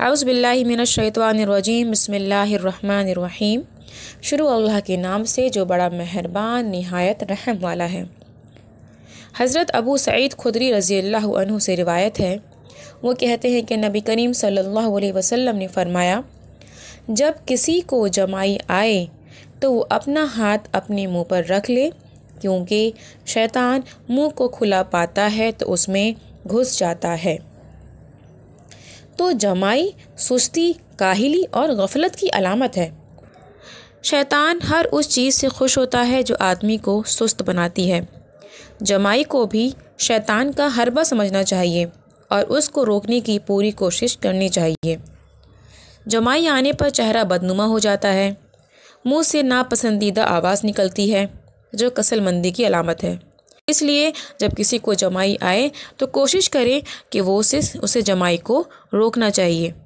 आउज़बिल्लिमिनशैतवानरजीम बसमीम शुरू अल्लाह के नाम से जो बड़ा मेहरबान नहायत रहम वाला है हज़रत अबू सईद खुदरी रज़ी अल्लाह से रिवायत है वो कहते हैं कि नबी करीम सल्लल्लाहु अलैहि वसल्लम ने फ़रमाया जब किसी को जमाई आए तो वो अपना हाथ अपने मुंह पर रख ले क्योंकि शैतान मुंह को खुला पाता है तो उसमें घुस जाता है तो जमाई सुस्ती काहिली और गफलत की अलामत है शैतान हर उस चीज़ से खुश होता है जो आदमी को सुस्त बनाती है जमाई को भी शैतान का हरबा समझना चाहिए और उसको रोकने की पूरी कोशिश करनी चाहिए जमाई आने पर चेहरा बदनुमा हो जाता है मुंह से नापसंदीदा आवाज़ निकलती है जो कसलमंदी की अलामत है इसलिए जब किसी को जमाई आए तो कोशिश करें कि वो उसे उसे जमाई को रोकना चाहिए